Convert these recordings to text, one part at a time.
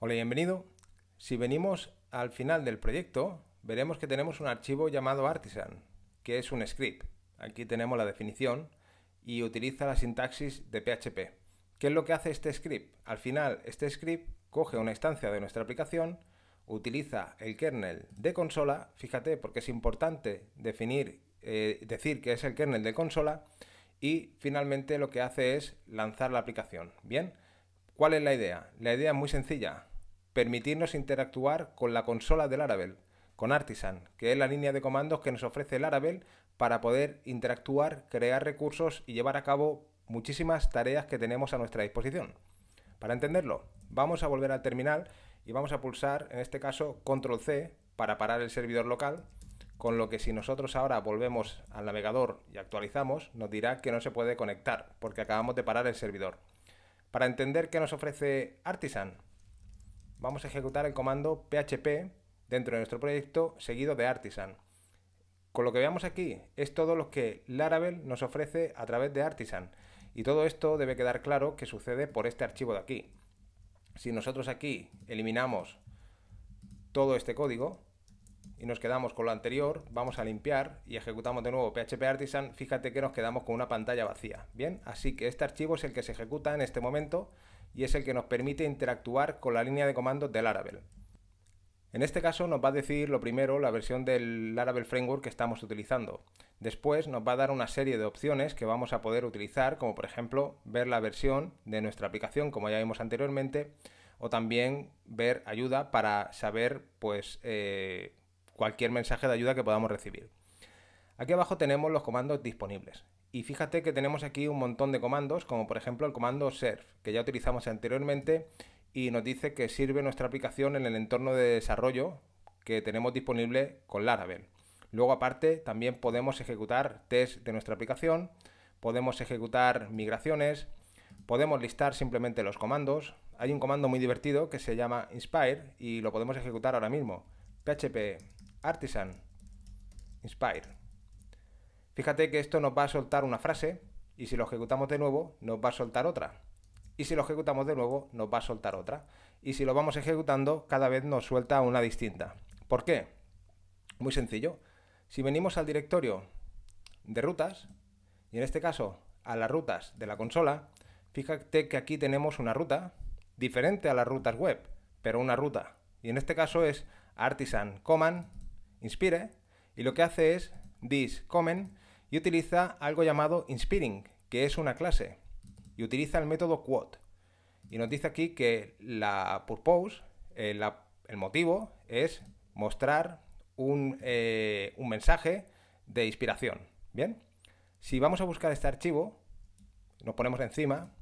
Hola y bienvenido. Si venimos al final del proyecto, veremos que tenemos un archivo llamado artisan, que es un script. Aquí tenemos la definición y utiliza la sintaxis de PHP. ¿Qué es lo que hace este script? Al final, este script coge una instancia de nuestra aplicación, utiliza el kernel de consola, fíjate porque es importante definir, eh, decir que es el kernel de consola, y finalmente lo que hace es lanzar la aplicación. Bien, ¿cuál es la idea? La idea es muy sencilla permitirnos interactuar con la consola del Laravel, con Artisan, que es la línea de comandos que nos ofrece el Laravel para poder interactuar, crear recursos y llevar a cabo muchísimas tareas que tenemos a nuestra disposición. Para entenderlo, vamos a volver al terminal y vamos a pulsar, en este caso, Control C para parar el servidor local, con lo que si nosotros ahora volvemos al navegador y actualizamos, nos dirá que no se puede conectar, porque acabamos de parar el servidor. Para entender qué nos ofrece Artisan, vamos a ejecutar el comando php dentro de nuestro proyecto seguido de artisan. Con lo que veamos aquí es todo lo que Laravel nos ofrece a través de artisan y todo esto debe quedar claro que sucede por este archivo de aquí. Si nosotros aquí eliminamos todo este código y nos quedamos con lo anterior, vamos a limpiar y ejecutamos de nuevo PHP Artisan, fíjate que nos quedamos con una pantalla vacía. Bien, así que este archivo es el que se ejecuta en este momento y es el que nos permite interactuar con la línea de comandos del Laravel. En este caso nos va a decir lo primero la versión del Laravel Framework que estamos utilizando. Después nos va a dar una serie de opciones que vamos a poder utilizar, como por ejemplo ver la versión de nuestra aplicación, como ya vimos anteriormente, o también ver ayuda para saber pues, eh, cualquier mensaje de ayuda que podamos recibir. Aquí abajo tenemos los comandos disponibles. Y fíjate que tenemos aquí un montón de comandos, como por ejemplo el comando serve, que ya utilizamos anteriormente y nos dice que sirve nuestra aplicación en el entorno de desarrollo que tenemos disponible con Laravel. Luego aparte también podemos ejecutar test de nuestra aplicación, podemos ejecutar migraciones, podemos listar simplemente los comandos. Hay un comando muy divertido que se llama inspire y lo podemos ejecutar ahora mismo. php e, artisan inspire Fíjate que esto nos va a soltar una frase y si lo ejecutamos de nuevo nos va a soltar otra. Y si lo ejecutamos de nuevo nos va a soltar otra. Y si lo vamos ejecutando cada vez nos suelta una distinta. ¿Por qué? Muy sencillo. Si venimos al directorio de rutas, y en este caso a las rutas de la consola, fíjate que aquí tenemos una ruta diferente a las rutas web, pero una ruta. Y en este caso es artisan command inspire y lo que hace es this command y utiliza algo llamado inspiring, que es una clase, y utiliza el método quote. Y nos dice aquí que la purpose, eh, el motivo, es mostrar un, eh, un mensaje de inspiración. Bien, si vamos a buscar este archivo, nos ponemos encima,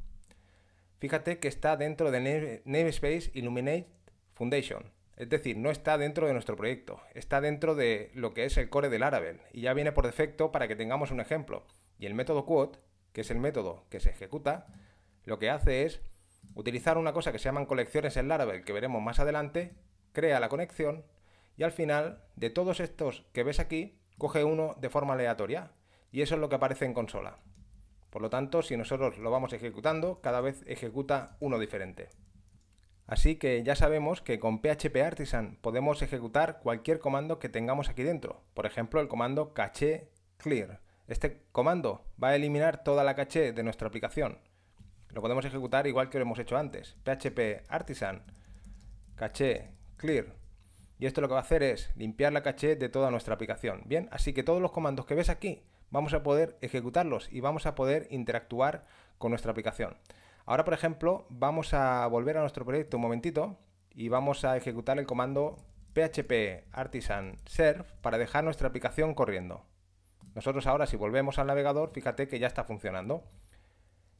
fíjate que está dentro de Namespace Illuminate Foundation. Es decir, no está dentro de nuestro proyecto, está dentro de lo que es el core del Laravel y ya viene por defecto para que tengamos un ejemplo. Y el método quote, que es el método que se ejecuta, lo que hace es utilizar una cosa que se llaman colecciones en Laravel, que veremos más adelante, crea la conexión y al final de todos estos que ves aquí, coge uno de forma aleatoria y eso es lo que aparece en consola. Por lo tanto, si nosotros lo vamos ejecutando, cada vez ejecuta uno diferente. Así que ya sabemos que con PHP Artisan podemos ejecutar cualquier comando que tengamos aquí dentro, por ejemplo el comando caché clear. Este comando va a eliminar toda la caché de nuestra aplicación. Lo podemos ejecutar igual que lo hemos hecho antes, php artisan caché clear. Y esto lo que va a hacer es limpiar la caché de toda nuestra aplicación. Bien, así que todos los comandos que ves aquí vamos a poder ejecutarlos y vamos a poder interactuar con nuestra aplicación. Ahora, por ejemplo, vamos a volver a nuestro proyecto un momentito y vamos a ejecutar el comando php artisan serve para dejar nuestra aplicación corriendo. Nosotros ahora si volvemos al navegador, fíjate que ya está funcionando.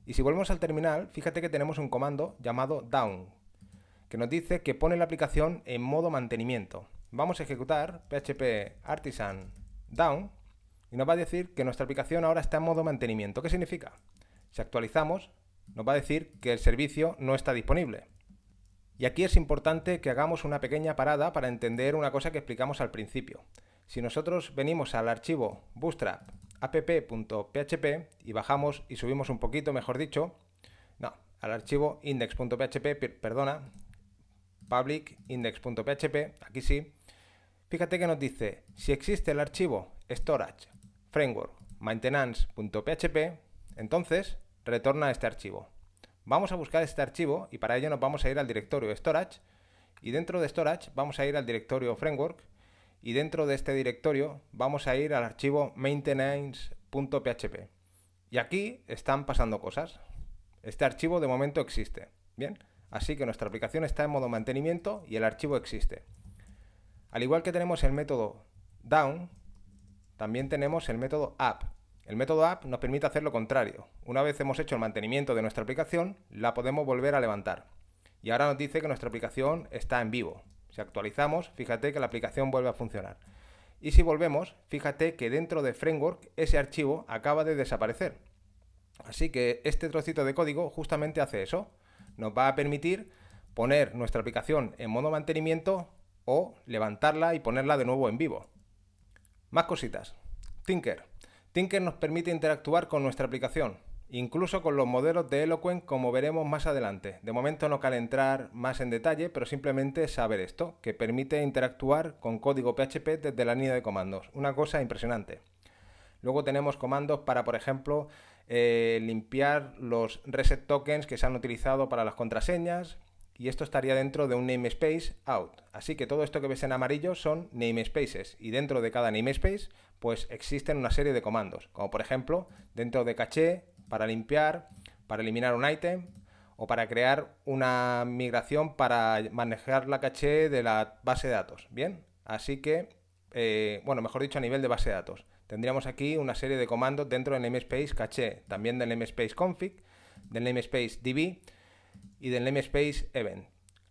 Y si volvemos al terminal, fíjate que tenemos un comando llamado down, que nos dice que pone la aplicación en modo mantenimiento. Vamos a ejecutar php artisan down y nos va a decir que nuestra aplicación ahora está en modo mantenimiento. ¿Qué significa? Si actualizamos, nos va a decir que el servicio no está disponible. Y aquí es importante que hagamos una pequeña parada para entender una cosa que explicamos al principio. Si nosotros venimos al archivo bootstrap y bajamos y subimos un poquito, mejor dicho, no, al archivo index.php, perdona, public index.php, aquí sí, fíjate que nos dice, si existe el archivo storage framework maintenance.php, entonces retorna este archivo. Vamos a buscar este archivo y para ello nos vamos a ir al directorio Storage y dentro de Storage vamos a ir al directorio Framework y dentro de este directorio vamos a ir al archivo maintenance.php. Y aquí están pasando cosas. Este archivo de momento existe. Bien, así que nuestra aplicación está en modo mantenimiento y el archivo existe. Al igual que tenemos el método down, también tenemos el método up. El método app nos permite hacer lo contrario. Una vez hemos hecho el mantenimiento de nuestra aplicación, la podemos volver a levantar. Y ahora nos dice que nuestra aplicación está en vivo. Si actualizamos, fíjate que la aplicación vuelve a funcionar. Y si volvemos, fíjate que dentro de Framework ese archivo acaba de desaparecer. Así que este trocito de código justamente hace eso. Nos va a permitir poner nuestra aplicación en modo mantenimiento o levantarla y ponerla de nuevo en vivo. Más cositas. Tinker. Tinker nos permite interactuar con nuestra aplicación, incluso con los modelos de Eloquent como veremos más adelante. De momento no cabe entrar más en detalle, pero simplemente saber esto, que permite interactuar con código PHP desde la línea de comandos. Una cosa impresionante. Luego tenemos comandos para, por ejemplo, eh, limpiar los reset tokens que se han utilizado para las contraseñas, y esto estaría dentro de un namespace out. Así que todo esto que ves en amarillo son namespaces y dentro de cada namespace pues existen una serie de comandos, como por ejemplo dentro de caché, para limpiar, para eliminar un item o para crear una migración para manejar la caché de la base de datos. Bien, así que, eh, bueno, mejor dicho, a nivel de base de datos. Tendríamos aquí una serie de comandos dentro del namespace caché, también del namespace config, del namespace db y del namespace event.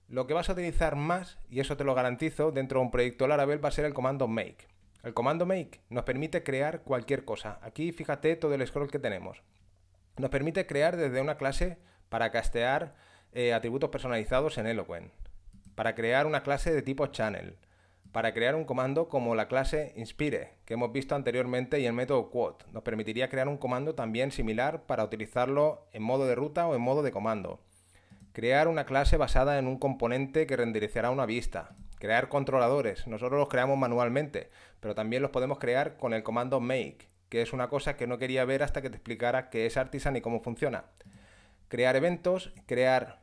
Lo que vas a utilizar más, y eso te lo garantizo, dentro de un proyecto Laravel va a ser el comando make. El comando make nos permite crear cualquier cosa. Aquí fíjate todo el scroll que tenemos. Nos permite crear desde una clase para castear eh, atributos personalizados en Eloquent, para crear una clase de tipo channel, para crear un comando como la clase inspire, que hemos visto anteriormente, y el método quote. Nos permitiría crear un comando también similar para utilizarlo en modo de ruta o en modo de comando. Crear una clase basada en un componente que renderizará una vista. Crear controladores. Nosotros los creamos manualmente, pero también los podemos crear con el comando make, que es una cosa que no quería ver hasta que te explicara qué es Artisan y cómo funciona. Crear eventos, crear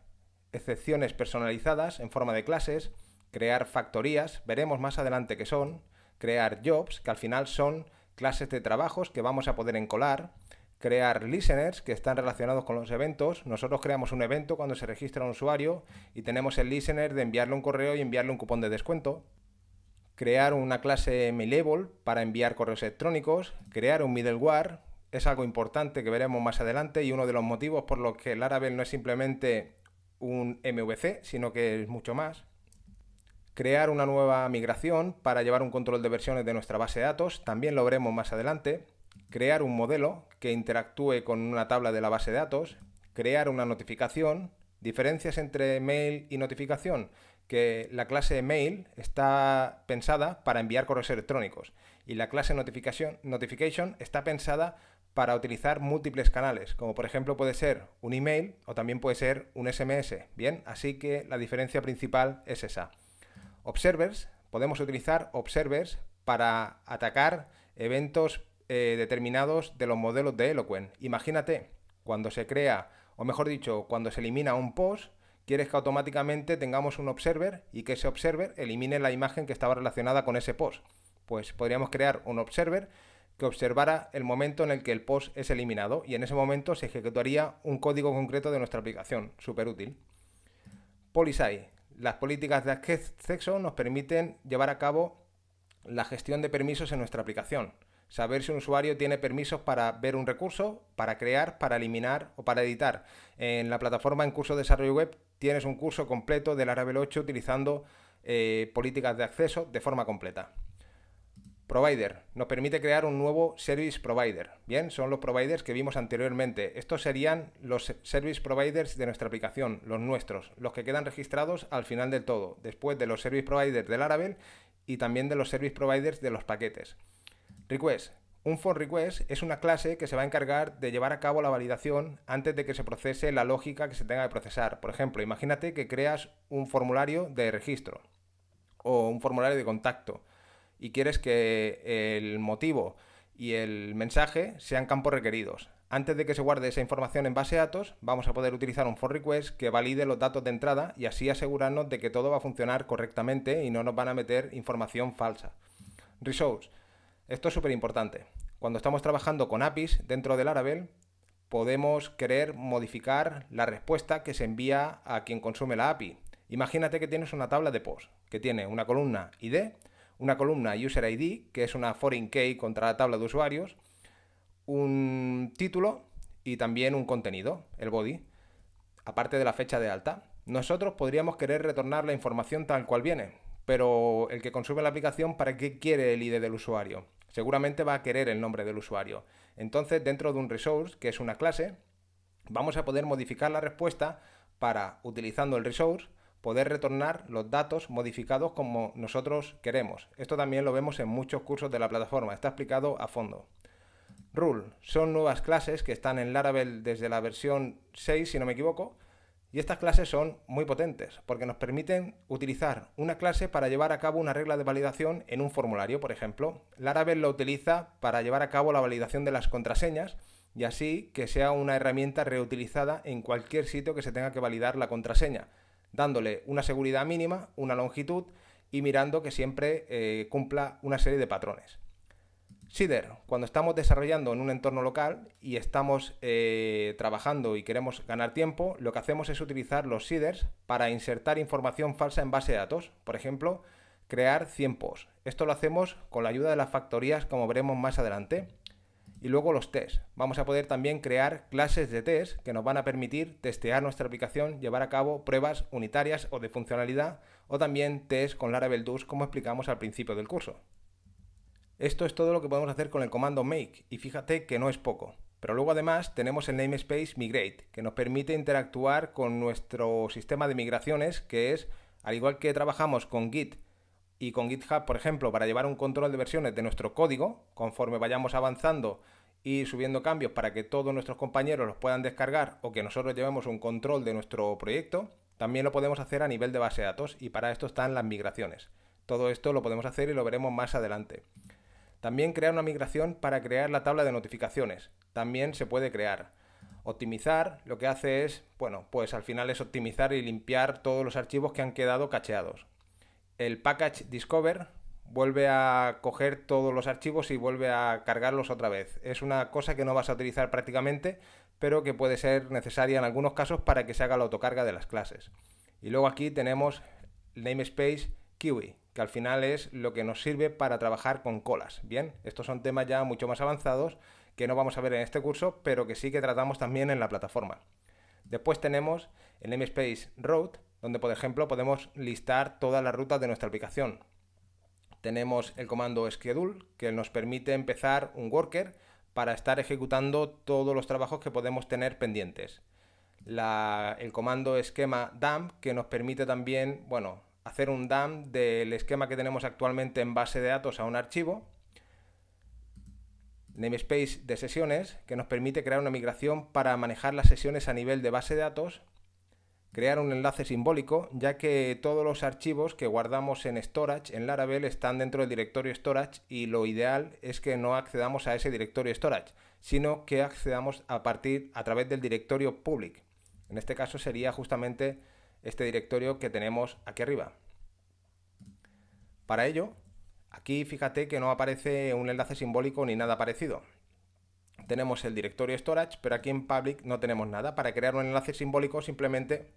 excepciones personalizadas en forma de clases, crear factorías, veremos más adelante qué son, crear jobs, que al final son clases de trabajos que vamos a poder encolar, crear listeners que están relacionados con los eventos. Nosotros creamos un evento cuando se registra un usuario y tenemos el listener de enviarle un correo y enviarle un cupón de descuento. Crear una clase Mailable para enviar correos electrónicos. Crear un middleware es algo importante que veremos más adelante y uno de los motivos por los que Laravel no es simplemente un MVC, sino que es mucho más crear una nueva migración para llevar un control de versiones de nuestra base de datos, también lo veremos más adelante, crear un modelo que interactúe con una tabla de la base de datos, crear una notificación, diferencias entre mail y notificación, que la clase mail está pensada para enviar correos electrónicos y la clase notification, notification está pensada para utilizar múltiples canales, como por ejemplo puede ser un email o también puede ser un SMS, ¿bien? Así que la diferencia principal es esa. Observers, podemos utilizar observers para atacar eventos eh, determinados de los modelos de Eloquent. Imagínate, cuando se crea, o mejor dicho, cuando se elimina un post, quieres que automáticamente tengamos un observer y que ese observer elimine la imagen que estaba relacionada con ese post. Pues podríamos crear un observer que observara el momento en el que el post es eliminado y en ese momento se ejecutaría un código concreto de nuestra aplicación, súper útil. Polisai. Las políticas de acceso nos permiten llevar a cabo la gestión de permisos en nuestra aplicación. Saber si un usuario tiene permisos para ver un recurso, para crear, para eliminar o para editar. En la plataforma en curso de desarrollo web tienes un curso completo de Laravel 8 utilizando eh, políticas de acceso de forma completa. Provider. Nos permite crear un nuevo Service Provider. Bien, son los providers que vimos anteriormente. Estos serían los Service Providers de nuestra aplicación, los nuestros, los que quedan registrados al final del todo, después de los Service Providers del Laravel y también de los Service Providers de los paquetes. Request. Un for request es una clase que se va a encargar de llevar a cabo la validación antes de que se procese la lógica que se tenga que procesar. Por ejemplo, imagínate que creas un formulario de registro o un formulario de contacto y quieres que eh, el motivo y el mensaje sean campos requeridos. Antes de que se guarde esa información en base de datos, vamos a poder utilizar un for request que valide los datos de entrada y así asegurarnos de que todo va a funcionar correctamente y no nos van a meter información falsa. Resource esto es súper importante. Cuando estamos trabajando con APIs dentro del Laravel, podemos querer modificar la respuesta que se envía a quien consume la API. Imagínate que tienes una tabla de post que tiene una columna ID, una columna userId, que es una foreign key contra la tabla de usuarios, un título y también un contenido, el body, aparte de la fecha de alta. Nosotros podríamos querer retornar la información tal cual viene, pero el que consume la aplicación, ¿para qué quiere el ID del usuario? seguramente va a querer el nombre del usuario. Entonces, dentro de un resource, que es una clase, vamos a poder modificar la respuesta para, utilizando el resource, poder retornar los datos modificados como nosotros queremos. Esto también lo vemos en muchos cursos de la plataforma, está explicado a fondo. Rule son nuevas clases que están en Laravel desde la versión 6, si no me equivoco, y estas clases son muy potentes porque nos permiten utilizar una clase para llevar a cabo una regla de validación en un formulario, por ejemplo. Laravel lo utiliza para llevar a cabo la validación de las contraseñas y así que sea una herramienta reutilizada en cualquier sitio que se tenga que validar la contraseña, dándole una seguridad mínima, una longitud y mirando que siempre eh, cumpla una serie de patrones. Sider, cuando estamos desarrollando en un entorno local y estamos eh, trabajando y queremos ganar tiempo, lo que hacemos es utilizar los Siders para insertar información falsa en base de datos. Por ejemplo, crear 100 posts. Esto lo hacemos con la ayuda de las factorías, como veremos más adelante. Y luego los tests. Vamos a poder también crear clases de test que nos van a permitir testear nuestra aplicación, llevar a cabo pruebas unitarias o de funcionalidad, o también test con Laravel 2, como explicamos al principio del curso. Esto es todo lo que podemos hacer con el comando make, y fíjate que no es poco. Pero luego además tenemos el namespace migrate, que nos permite interactuar con nuestro sistema de migraciones, que es, al igual que trabajamos con Git y con GitHub, por ejemplo, para llevar un control de versiones de nuestro código, conforme vayamos avanzando y subiendo cambios para que todos nuestros compañeros los puedan descargar o que nosotros llevemos un control de nuestro proyecto, también lo podemos hacer a nivel de base de datos y para esto están las migraciones. Todo esto lo podemos hacer y lo veremos más adelante. También crear una migración para crear la tabla de notificaciones. También se puede crear. Optimizar lo que hace es, bueno, pues al final es optimizar y limpiar todos los archivos que han quedado cacheados. El package discover vuelve a coger todos los archivos y vuelve a cargarlos otra vez. Es una cosa que no vas a utilizar prácticamente, pero que puede ser necesaria en algunos casos para que se haga la autocarga de las clases. Y luego aquí tenemos namespace Kiwi, que al final es lo que nos sirve para trabajar con colas. Bien, estos son temas ya mucho más avanzados que no vamos a ver en este curso, pero que sí que tratamos también en la plataforma. Después tenemos el namespace road, donde por ejemplo podemos listar todas las rutas de nuestra aplicación. Tenemos el comando schedule, que nos permite empezar un worker para estar ejecutando todos los trabajos que podemos tener pendientes. el comando esquema dump, que nos permite también, bueno, hacer un dump del esquema que tenemos actualmente en base de datos a un archivo, namespace de sesiones, que nos permite crear una migración para manejar las sesiones a nivel de base de datos, crear un enlace simbólico, ya que todos los archivos que guardamos en storage en Laravel están dentro del directorio storage y lo ideal es que no accedamos a ese directorio storage, sino que accedamos a partir a través del directorio public. En este caso sería justamente este directorio que tenemos aquí arriba. Para ello, aquí fíjate que no aparece un enlace simbólico ni nada parecido. Tenemos el directorio storage, pero aquí en public no tenemos nada. Para crear un enlace simbólico simplemente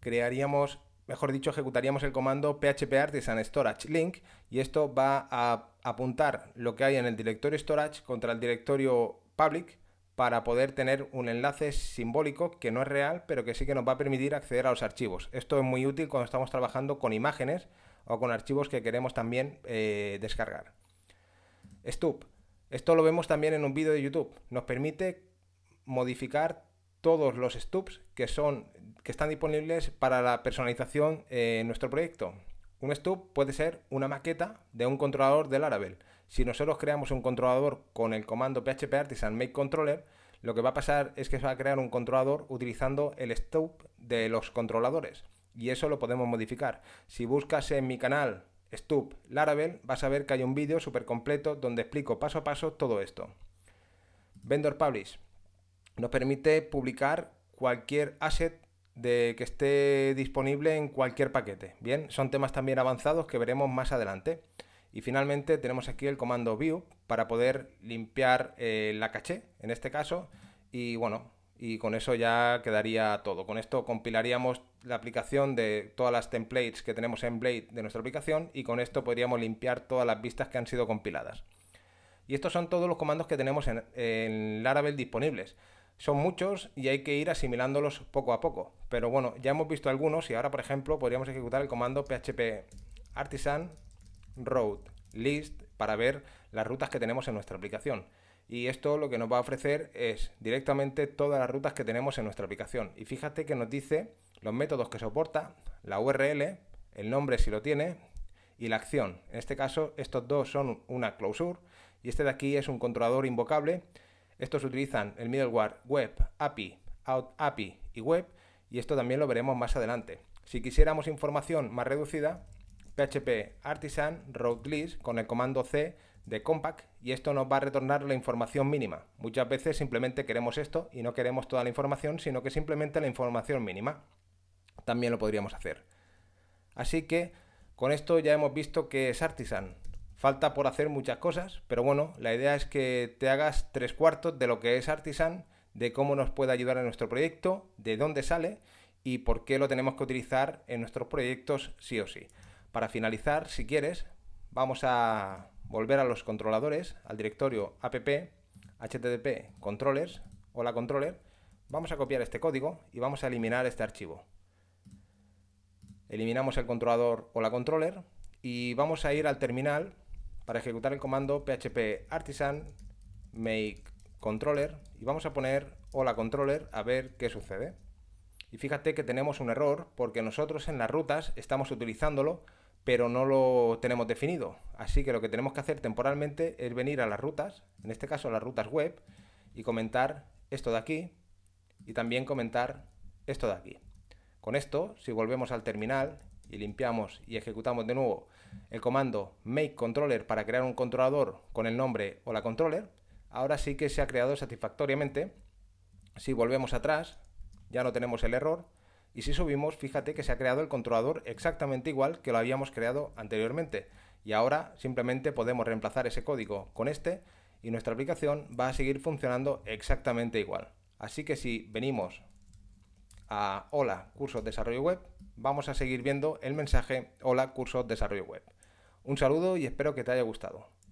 crearíamos, mejor dicho, ejecutaríamos el comando php artisan storage link y esto va a apuntar lo que hay en el directorio storage contra el directorio public para poder tener un enlace simbólico que no es real, pero que sí que nos va a permitir acceder a los archivos. Esto es muy útil cuando estamos trabajando con imágenes o con archivos que queremos también eh, descargar. Stub. Esto lo vemos también en un vídeo de YouTube. Nos permite modificar todos los stubs que, son, que están disponibles para la personalización eh, en nuestro proyecto. Un stub puede ser una maqueta de un controlador del Laravel si nosotros creamos un controlador con el comando PHP Artisan Make Controller, lo que va a pasar es que se va a crear un controlador utilizando el stub de los controladores. Y eso lo podemos modificar. Si buscas en mi canal stub Laravel, vas a ver que hay un vídeo súper completo donde explico paso a paso todo esto. Vendor Publish nos permite publicar cualquier asset de que esté disponible en cualquier paquete. Bien, son temas también avanzados que veremos más adelante. Y finalmente tenemos aquí el comando view para poder limpiar eh, la caché, en este caso. Y bueno, y con eso ya quedaría todo. Con esto compilaríamos la aplicación de todas las templates que tenemos en Blade de nuestra aplicación y con esto podríamos limpiar todas las vistas que han sido compiladas. Y estos son todos los comandos que tenemos en, en Laravel disponibles. Son muchos y hay que ir asimilándolos poco a poco. Pero bueno, ya hemos visto algunos y ahora, por ejemplo, podríamos ejecutar el comando php artisan route list para ver las rutas que tenemos en nuestra aplicación. Y esto lo que nos va a ofrecer es directamente todas las rutas que tenemos en nuestra aplicación. Y fíjate que nos dice los métodos que soporta, la URL, el nombre si lo tiene y la acción. En este caso estos dos son una closure y este de aquí es un controlador invocable. Estos utilizan el middleware web, API, out API y web y esto también lo veremos más adelante. Si quisiéramos información más reducida, PHP Artisan Route List con el comando C de compact y esto nos va a retornar la información mínima. Muchas veces simplemente queremos esto y no queremos toda la información, sino que simplemente la información mínima. También lo podríamos hacer. Así que con esto ya hemos visto que es Artisan. Falta por hacer muchas cosas, pero bueno, la idea es que te hagas tres cuartos de lo que es Artisan, de cómo nos puede ayudar en nuestro proyecto, de dónde sale y por qué lo tenemos que utilizar en nuestros proyectos sí o sí. Para finalizar, si quieres, vamos a volver a los controladores, al directorio app, http, controllers, la controller. Vamos a copiar este código y vamos a eliminar este archivo. Eliminamos el controlador la controller y vamos a ir al terminal para ejecutar el comando php artisan make controller y vamos a poner hola controller a ver qué sucede. Y fíjate que tenemos un error porque nosotros en las rutas estamos utilizándolo pero no lo tenemos definido. Así que lo que tenemos que hacer temporalmente es venir a las rutas, en este caso las rutas web, y comentar esto de aquí y también comentar esto de aquí. Con esto, si volvemos al terminal y limpiamos y ejecutamos de nuevo el comando make controller para crear un controlador con el nombre o la controller, ahora sí que se ha creado satisfactoriamente. Si volvemos atrás, ya no tenemos el error y si subimos, fíjate que se ha creado el controlador exactamente igual que lo habíamos creado anteriormente. Y ahora simplemente podemos reemplazar ese código con este y nuestra aplicación va a seguir funcionando exactamente igual. Así que si venimos a Hola, cursos desarrollo web, vamos a seguir viendo el mensaje Hola, cursos desarrollo web. Un saludo y espero que te haya gustado.